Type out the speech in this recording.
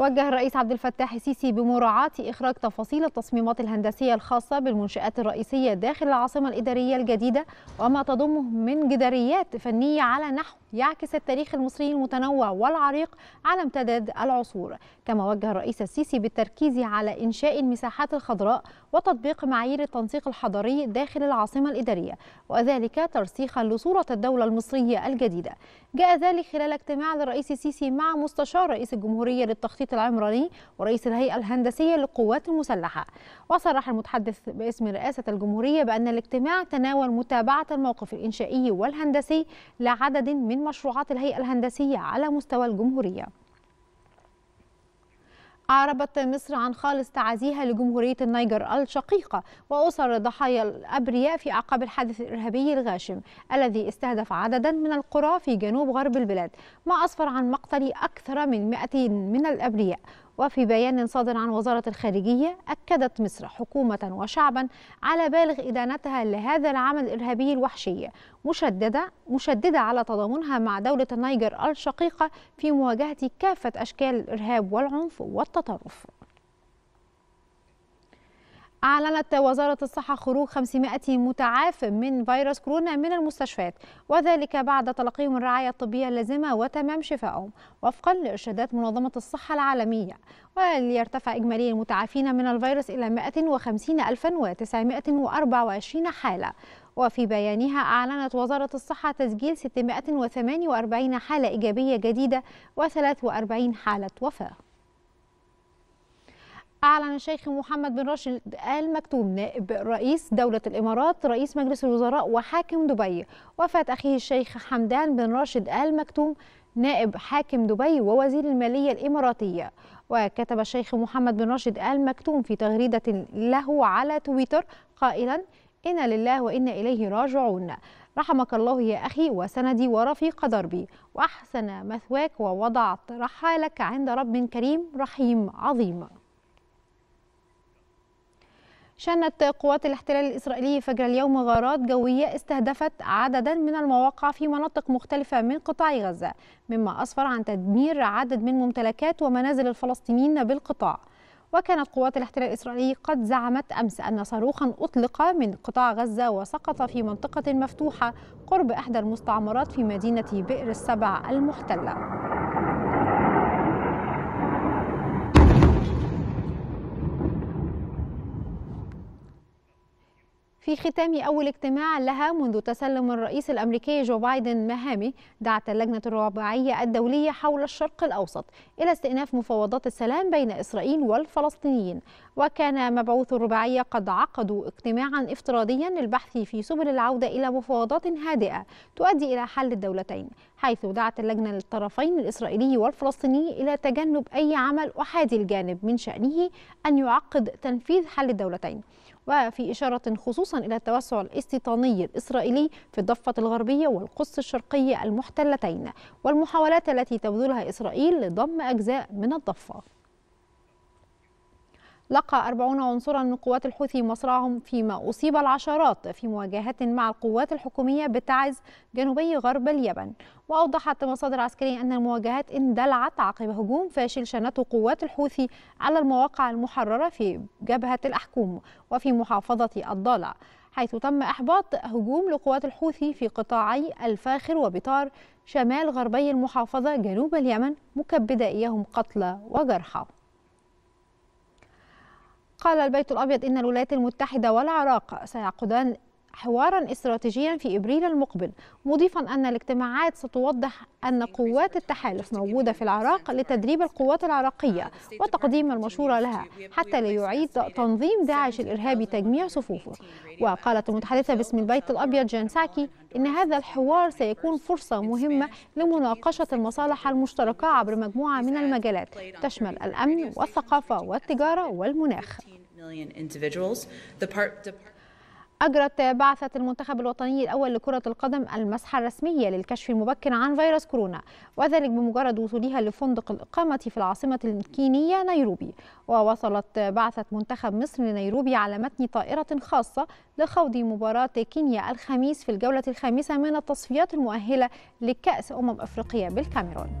وجه الرئيس عبد الفتاح السيسي بمراعاة إخراج تفاصيل التصميمات الهندسية الخاصة بالمنشآت الرئيسية داخل العاصمة الإدارية الجديدة وما تضمه من جداريات فنية على نحو يعكس التاريخ المصري المتنوع والعريق على امتداد العصور كما وجه الرئيس السيسي بالتركيز على إنشاء المساحات الخضراء وتطبيق معايير التنسيق الحضري داخل العاصمة الإدارية وذلك ترسيخا لصورة الدولة المصرية الجديدة جاء ذلك خلال اجتماع للرئيس السيسي مع مستشار رئيس الجمهورية للتخطيط العمراني ورئيس الهيئة الهندسية للقوات المسلحة وصرح المتحدث باسم رئاسة الجمهورية بأن الاجتماع تناول متابعة الموقف الإنشائي والهندسي لعدد من مشروعات الهيئة الهندسية على مستوى الجمهورية أعربت مصر عن خالص تعازيها لجمهورية النيجر الشقيقة وأسر ضحايا الأبرياء في أعقاب الحادث الإرهابي الغاشم الذي استهدف عددا من القرى في جنوب غرب البلاد ما أسفر عن مقتل أكثر من 200 من الأبرياء وفي بيان صادر عن وزارة الخارجية أكدت مصر حكومة وشعبا على بالغ إدانتها لهذا العمل الإرهابي الوحشي مشددة مشددة على تضامنها مع دولة النيجر الشقيقة في مواجهة كافة أشكال الإرهاب والعنف والتطرف أعلنت وزارة الصحة خروج 500 متعاف من فيروس كورونا من المستشفيات وذلك بعد تلقيهم الرعاية الطبية اللازمة وتمام شفائهم وفقا لإرشادات منظمة الصحة العالمية وليرتفع إجمالي المتعافين من الفيروس إلى 150924 حالة وفي بيانها أعلنت وزارة الصحة تسجيل 648 حالة إيجابية جديدة و43 حالة وفاة أعلن الشيخ محمد بن راشد آل مكتوم نائب رئيس دولة الإمارات رئيس مجلس الوزراء وحاكم دبي وفاة أخيه الشيخ حمدان بن راشد آل مكتوم نائب حاكم دبي ووزير المالية الإماراتية وكتب الشيخ محمد بن راشد آل مكتوم في تغريدة له على تويتر قائلا إنا لله وإنا إليه راجعون رحمك الله يا أخي وسندي ورفيق دربي وأحسن مثواك ووضع رحالك عند رب كريم رحيم عظيم شنت قوات الاحتلال الإسرائيلي فجر اليوم غارات جوية استهدفت عددا من المواقع في مناطق مختلفة من قطاع غزة مما أسفر عن تدمير عدد من ممتلكات ومنازل الفلسطينيين بالقطاع وكانت قوات الاحتلال الإسرائيلي قد زعمت أمس أن صاروخا أطلق من قطاع غزة وسقط في منطقة مفتوحة قرب إحدى المستعمرات في مدينة بئر السبع المحتلة في ختام أول اجتماع لها منذ تسلم الرئيس الأمريكي جو بايدن مهامه دعت اللجنة الرباعية الدولية حول الشرق الأوسط إلى استئناف مفاوضات السلام بين إسرائيل والفلسطينيين وكان مبعوث الرباعية قد عقدوا اجتماعا افتراضيا للبحث في سبل العودة إلى مفاوضات هادئة تؤدي إلى حل الدولتين حيث دعت اللجنة للطرفين الإسرائيلي والفلسطيني إلى تجنب أي عمل أحادي الجانب من شأنه أن يعقد تنفيذ حل الدولتين وفي إشارة خصوصا إلى التوسع الاستيطاني الإسرائيلي في الضفة الغربية والقدس الشرقية المحتلتين والمحاولات التي تبذلها إسرائيل لضم أجزاء من الضفة لقى 40 عنصرا من قوات الحوثي مصرعهم فيما أصيب العشرات في مواجهة مع القوات الحكومية بتعز جنوبي غرب اليمن وأوضحت مصادر عسكرية أن المواجهات اندلعت عقب هجوم فاشل شنته قوات الحوثي على المواقع المحررة في جبهة الأحكوم وفي محافظة الضالع حيث تم إحباط هجوم لقوات الحوثي في قطاعي الفاخر وبطار شمال غربي المحافظة جنوب اليمن مكبدة إياهم قتلى وجرحى قال البيت الأبيض إن الولايات المتحدة والعراق سيعقدان حوارا استراتيجيا في ابريل المقبل مضيفا ان الاجتماعات ستوضح ان قوات التحالف موجوده في العراق لتدريب القوات العراقيه وتقديم المشوره لها حتى ليعيد تنظيم داعش الارهابي تجميع صفوفه وقالت المتحدثه باسم البيت الابيض جان ساكي ان هذا الحوار سيكون فرصه مهمه لمناقشه المصالح المشتركه عبر مجموعه من المجالات تشمل الامن والثقافه والتجاره والمناخ أجرت بعثة المنتخب الوطني الأول لكرة القدم المسحة الرسمية للكشف المبكر عن فيروس كورونا وذلك بمجرد وصولها لفندق الإقامة في العاصمة الكينية نيروبي ووصلت بعثة منتخب مصر لنيروبي على متن طائرة خاصة لخوض مباراة كينيا الخميس في الجولة الخامسة من التصفيات المؤهلة لكأس أمم أفريقيا بالكاميرون